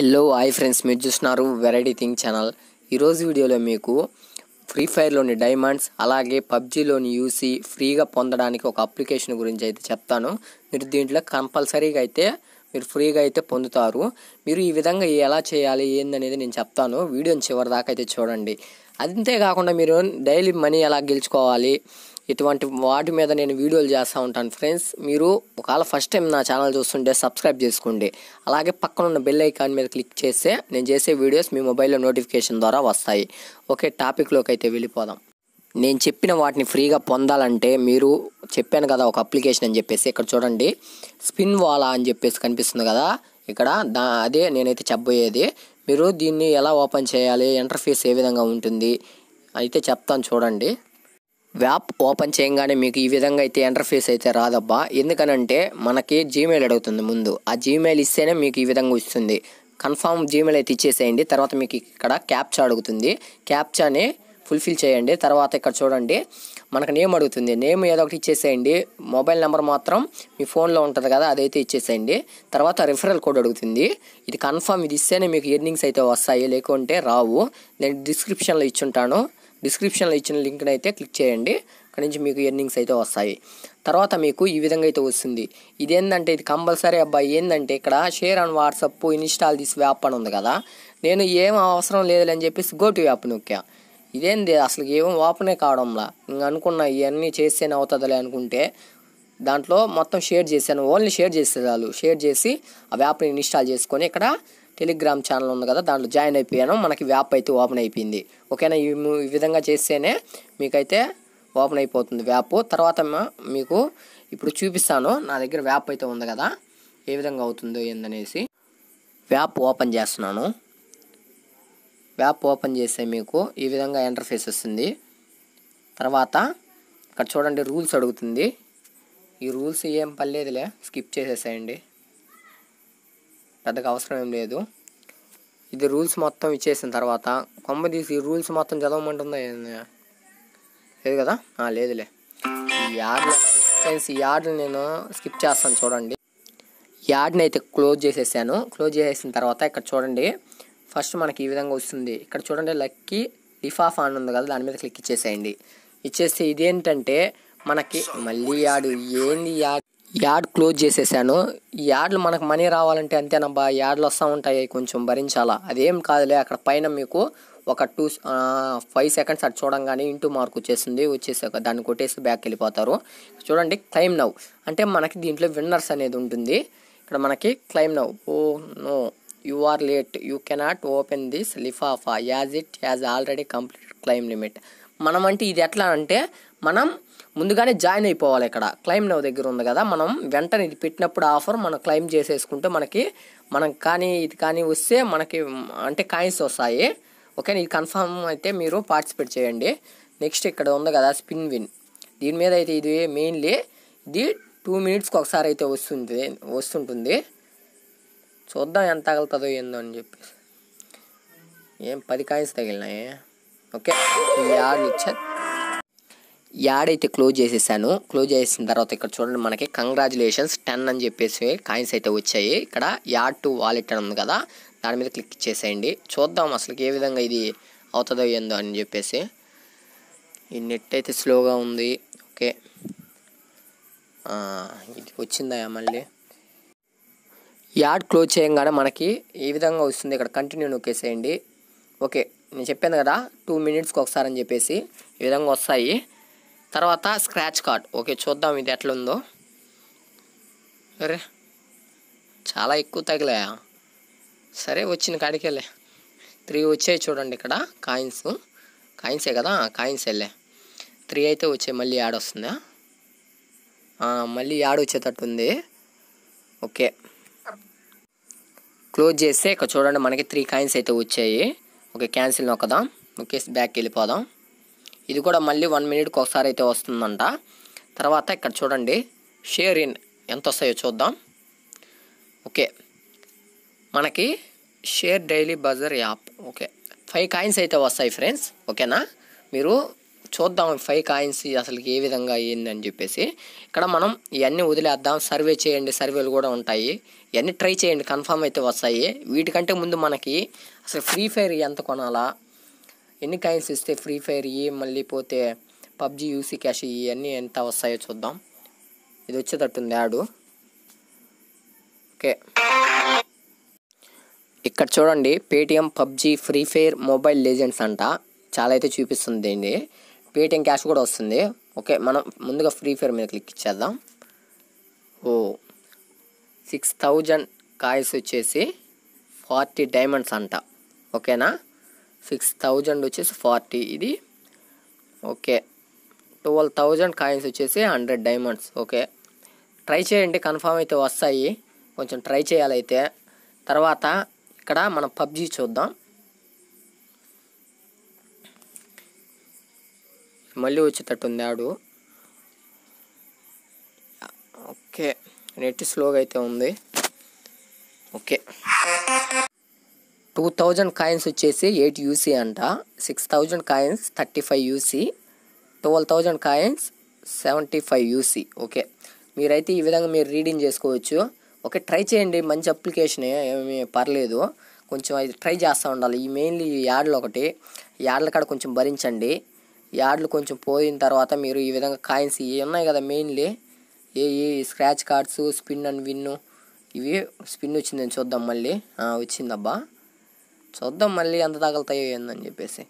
hello hi friends మీరు చూస్తున్నారు variety thing channel ఈరోజు వీడియోలో మీకు ఫ్రీ ఫైర్లోని డైమండ్స్ అలాగే పబ్జీలోని యూసీ ఫ్రీగా పొందడానికి ఒక అప్లికేషన్ గురించి అయితే చెప్తాను మీరు దీంట్లో కంపల్సరీగా అయితే మీరు ఫ్రీగా అయితే పొందుతారు మీరు ఈ విధంగా ఎలా చేయాలి ఏందనేది నేను చెప్తాను వీడియోని చివరి దాకా అయితే చూడండి అంతేకాకుండా మీరు డైలీ మనీ ఎలా గెలుచుకోవాలి ఇటువంటి వాటి మీద నేను వీడియోలు చేస్తూ ఉంటాను ఫ్రెండ్స్ మీరు ఒకవేళ ఫస్ట్ టైం నా ఛానల్ చూస్తుంటే సబ్స్క్రైబ్ చేసుకోండి అలాగే పక్కనున్న బెల్ ఐకాన్ మీద క్లిక్ చేస్తే నేను చేసే వీడియోస్ మీ మొబైల్లో నోటిఫికేషన్ ద్వారా వస్తాయి ఓకే టాపిక్లోకి అయితే వెళ్ళిపోదాం నేను చెప్పిన వాటిని ఫ్రీగా పొందాలంటే మీరు చెప్పాను కదా ఒక అప్లికేషన్ అని చెప్పేసి ఇక్కడ చూడండి స్పిన్ వాలా అని చెప్పేసి కనిపిస్తుంది కదా ఇక్కడ దా అదే నేనైతే చెప్పబోయేది మీరు దీన్ని ఎలా ఓపెన్ చేయాలి ఇంటర్ఫేస్ ఏ విధంగా ఉంటుంది అయితే చెప్తాను చూడండి వ్యాప్ ఓపెన్ చేయగానే మీకు ఈ విధంగా అయితే ఇంటర్ఫేస్ అయితే రాదబ్బా ఎందుకనంటే మనకి జీమెయిల్ అడుగుతుంది ముందు ఆ జీమెయిల్ ఇస్తేనే మీకు ఈ విధంగా వస్తుంది కన్ఫామ్ జీమెయిల్ అయితే ఇచ్చేసేయండి తర్వాత మీకు ఇక్కడ క్యాప్చా అడుగుతుంది క్యాప్చాని ఫుల్ఫిల్ చేయండి తర్వాత ఇక్కడ చూడండి మనకు నేమ్ అడుగుతుంది నేమ్ ఏదో ఒకటి ఇచ్చేసేయండి మొబైల్ నెంబర్ మాత్రం మీ ఫోన్లో ఉంటుంది కదా అదైతే ఇచ్చేసేయండి తర్వాత రిఫరల్ కోడ్ అడుగుతుంది ఇది కన్ఫామ్ ఇది ఇస్తేనే మీకు ఎర్నింగ్స్ అయితే వస్తాయి లేకుంటే రావు నేను డిస్క్రిప్షన్లో ఇచ్చుంటాను డిస్క్రిప్షన్లో ఇచ్చిన లింక్ని అయితే క్లిక్ చేయండి అక్కడ నుంచి మీకు ఎర్నింగ్స్ అయితే వస్తాయి తర్వాత మీకు ఈ విధంగా అయితే వస్తుంది ఇదేంటంటే ఇది కంపల్సరీ అబ్బాయి ఏంటంటే ఇక్కడ share and WhatsApp install this app అని ఉంది కదా నేను ఏం అవసరం లేదని చెప్పేసి గో టు యాప్ నొక్కా ఇదేంది అసలు ఏం ఓపెనే కావడంలా ఇంక అనుకున్న ఇవన్నీ చేస్తేనే అవుతుందిలే అనుకుంటే దాంట్లో మొత్తం షేర్ చేశాను ఓన్లీ షేర్ చేసే చాలు షేర్ చేసి ఆ వ్యాప్ని ఇన్స్టాల్ చేసుకొని ఇక్కడ టెలిగ్రామ్ ఛానల్ ఉంది కదా దాంట్లో జాయిన్ అయిపోయాను మనకి వ్యాప్ అయితే ఓపెన్ అయిపోయింది ఓకేనా ఈ విధంగా చేస్తేనే మీకైతే ఓపెన్ అయిపోతుంది వ్యాప్ తర్వాత మీకు ఇప్పుడు చూపిస్తాను నా దగ్గర వ్యాప్ అయితే ఉంది కదా ఏ విధంగా అవుతుందో ఏందనేసి వ్యాప్ ఓపెన్ చేస్తున్నాను వ్యాప్ ఓపెన్ చేస్తే మీకు ఈ విధంగా ఎంటర్ఫేస్ వస్తుంది తర్వాత ఇక్కడ చూడండి రూల్స్ అడుగుతుంది ఈ రూల్స్ ఏం పర్లేదులే స్కిప్ చేసేసేయండి పెద్దగా అవసరం ఏం లేదు ఇది రూల్స్ మొత్తం ఇచ్చేసిన తర్వాత కొమ్మ తీసి రూల్స్ మొత్తం చదవమంటుందా లేదు కదా లేదులే ఈ యాడ్ ఫ్రెండ్స్ ఈ యాడ్ నేను స్కిప్ చేస్తాను చూడండి యాడ్ని అయితే క్లోజ్ చేసేసాను క్లోజ్ చేసేసిన తర్వాత ఇక్కడ చూడండి ఫస్ట్ మనకి ఈ విధంగా వస్తుంది ఇక్కడ చూడండి లక్కీ డిఫాఫ్ అని ఉంది కదా దాని మీద క్లిక్ ఇచ్చేసేయండి ఇచ్చేస్తే ఇదేంటంటే మనకి మళ్ళీ యాడ్ ఏంది యాడ్ యాడ్ క్లోజ్ చేసేసాను యాడ్లు మనకు మనీ రావాలంటే అంతేనబ్బా యాడ్లు వస్తూ ఉంటాయి కొంచెం భరించాలా అదేం కాదులే అక్కడ పైన మీకు ఒక టూ ఫైవ్ సెకండ్స్ అటు చూడంగానే ఇంటూ మార్క్ వచ్చేసింది వచ్చేసాక దాన్ని కొట్టేసి బ్యాక్ వెళ్ళిపోతారు చూడండి క్లైమ్ నవ్ అంటే మనకి దీంట్లో విన్నర్స్ అనేది ఉంటుంది ఇక్కడ మనకి claim now oh no you are late you cannot open this లిఫాఫా as it has already complete claim limit మనం అంటే ఇది ఎట్లా అంటే మనం ముందుగానే జాయిన్ అయిపోవాలి ఇక్కడ క్లైమ్ నవ్వు దగ్గర ఉంది కదా మనం వెంటనే ఇది పెట్టినప్పుడు ఆఫర్ మనం క్లైమ్ చేసేసుకుంటే మనకి మనం కానీ ఇది కానీ వస్తే మనకి అంటే కాయిన్స్ వస్తాయి ఓకే ఇది కన్ఫర్మ్ అయితే మీరు పార్టిసిపేట్ చేయండి నెక్స్ట్ ఇక్కడ ఉంది కదా స్పిన్ విన్ దీని మీద అయితే ఇది మెయిన్లీ ఇది టూ మినిట్స్కి ఒకసారి అయితే వస్తుంది వస్తుంటుంది చూద్దాం ఎంత తగులుతుందో ఏందో అని చెప్పేసి ఏం పది కాయిన్స్ తగిలినాయి ఓకే యాడ్ ఇచ్చా యాడ్ అయితే క్లోజ్ చేసేసాను క్లోజ్ చేసిన తర్వాత ఇక్కడ చూడండి మనకి కంగ్రాచులేషన్స్ టెన్ అని చెప్పేసి కాయిన్స్ అయితే వచ్చాయి ఇక్కడ యాడ్ టు వాలెట్ అని ఉంది కదా దాని మీద క్లిక్ చేసేయండి చూద్దాం అసలు ఏ విధంగా ఇది అవుతుందో ఏందో అని చెప్పేసి ఈ నెట్ అయితే స్లోగా ఉంది ఓకే ఇది వచ్చిందా మళ్ళీ యాడ్ క్లోజ్ చేయగానే మనకి ఏ విధంగా వస్తుంది ఇక్కడ కంటిన్యూ నొక్కేసేయండి ఓకే నేను చెప్పాను కదా టూ మినిట్స్కి ఒకసారి అని చెప్పేసి ఈ విధంగా వస్తాయి తర్వాత స్క్రాచ్ కార్డ్ ఓకే చూద్దాం ఇది ఎట్లుందో అరే చాలా ఎక్కువ తగిలే సరే వచ్చిన కాడికి వెళ్ళే త్రీ వచ్చాయి చూడండి ఇక్కడ కాయిన్స్ కాయిన్సే కదా కాయిన్స్ వెళ్ళే త్రీ అయితే వచ్చాయి మళ్ళీ యాడ్ వస్తుందా మళ్ళీ యాడ్ వచ్చేటట్టు ఉంది ఓకే క్లోజ్ చేస్తే ఇక్కడ చూడండి మనకి త్రీ కాయిన్స్ అయితే వచ్చాయి ఓకే క్యాన్సిల్ నొక్కదాం ఓకే బ్యాక్ వెళ్ళిపోదాం ఇది కూడా మళ్ళీ వన్ మినిట్కి ఒకసారి అయితే వస్తుందంట తర్వాత ఇక్కడ చూడండి షేర్ ఇన్ ఎంత వస్తాయో చూద్దాం ఓకే మనకి share daily buzzer app okay five coins అయితే వస్తాయి ఫ్రెండ్స్ ఓకేనా మీరు చూద్దాం ఫైవ్ కాయిన్స్ అసలు ఏ విధంగా అయ్యిందని చెప్పేసి ఇక్కడ మనం ఇవన్నీ వదిలేద్దాం సర్వే చేయండి సర్వేలు కూడా ఉంటాయి ఇవన్నీ ట్రై చేయండి కన్ఫామ్ అయితే వస్తాయి వీటికంటే ముందు మనకి అసలు ఫ్రీ ఫైర్ ఎంత కొనాలా ఎన్ని కాయిన్స్ ఇస్తే ఫ్రీ ఫైర్ ఇవి మళ్ళీ పోతే పబ్జి యూసీ క్యాష్ ఇవన్నీ ఎంత వస్తాయో చూద్దాం ఇది వచ్చేటట్టుంది యాడు ఓకే ఇక్కడ చూడండి Paytm PUBG free fire mobile legends అంట చాలా అయితే చూపిస్తుంది దీన్ని పేటిఎం క్యాష్ కూడా వస్తుంది ఓకే మనం ముందుగా ఫ్రీ ఫైర్ మీద క్లిక్ ఇచ్చేద్దాం ఓ సిక్స్ థౌజండ్ కాయిన్స్ వచ్చేసి ఫార్టీ డైమండ్స్ అంట ఓకేనా సిక్స్ థౌజండ్ వచ్చేసి ఫార్టీ ఇది ఓకే ట్వెల్వ్ థౌజండ్ కాయిన్స్ వచ్చేసి హండ్రెడ్ డైమండ్స్ ఓకే ట్రై చేయండి కన్ఫామ్ అయితే వస్తాయి కొంచెం ట్రై చేయాలైతే తర్వాత ఇక్కడ మనం పబ్జి చూద్దాం మళ్ళీ వచ్చేటట్టుంది ఆడు ఓకే నెట్ స్లోగా అయితే ఉంది ఓకే టూ థౌజండ్ కాయిన్స్ వచ్చేసి ఎయిట్ యూసీ అంట six thousand coins thirty five UC twelve thousand coins seventy five UC okay మీరైతే ఈ విధంగా మీరు రీడింగ్ చేసుకోవచ్చు ఓకే ట్రై చేయండి మంచి అప్లికేషనే ఏమీ పర్లేదు కొంచెం అది ట్రై చేస్తూ ఉండాలి ఈ మెయిన్లీ ఈ యాడ్లు ఒకటి యాడ్ల కాడ కొంచెం భరించండి యాడ్లు కొంచెం పోయిన తర్వాత మీరు ఈ విధంగా కాయిన్స్ ఇవి ఉన్నాయి కదా మెయిన్లీ ఏ ఈ scratch cards spin and win ఇవి స్పిన్ వచ్చిందని చూద్దాం మళ్ళీ వచ్చిందబ్బా చూద్దాం మళ్ళీ ఎంత తగలుతాయో ఏందని చెప్పేసి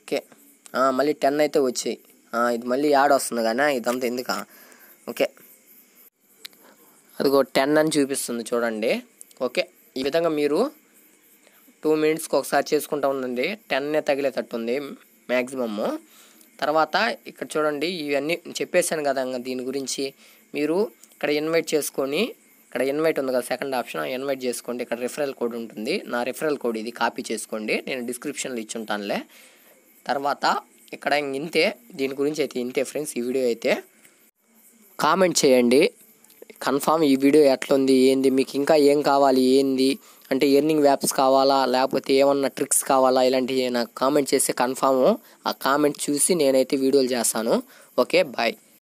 ఓకే మళ్ళీ టెన్ అయితే వచ్చాయి ఇది మళ్ళీ యాడ్ వస్తుంది కానీ ఇదంతా ఎందుకా ఓకే అదిగో టెన్ అని చూపిస్తుంది చూడండి ఓకే ఈ విధంగా మీరు టూ మినిట్స్కి ఒకసారి చేసుకుంటూ ఉందండి టెన్నే తగిలేటట్టుంది మ్యాక్సిమమ్ము తర్వాత ఇక్కడ చూడండి ఇవన్నీ చెప్పేశాను కదా దీని గురించి మీరు ఇక్కడ ఇన్వైట్ చేసుకొని ఇక్కడ ఇన్వైట్ ఉంది కదా సెకండ్ ఆప్షన్ ఇన్వైట్ చేసుకోండి ఇక్కడ రిఫరల్ కోడ్ ఉంటుంది నా రిఫరల్ కోడ్ ఇది కాపీ చేసుకోండి నేను డిస్క్రిప్షన్లో ఇచ్చుంటానులే తర్వాత ఇక్కడ ఇంతే దీని గురించి అయితే ఇంతే ఫ్రెండ్స్ ఈ వీడియో అయితే కామెంట్ చేయండి కన్ఫామ్ ఈ వీడియో ఎట్లుంది ఏంది మీకు ఇంకా ఏం కావాలి ఏంది అంటే ఎర్నింగ్ వ్యాప్స్ కావాలా లేకపోతే ఏమన్నా ట్రిక్స్ కావాలా ఇలాంటివి నాకు కామెంట్ చేస్తే కన్ఫామ్ ఆ కామెంట్ చూసి నేనైతే వీడియోలు చేస్తాను ఓకే బాయ్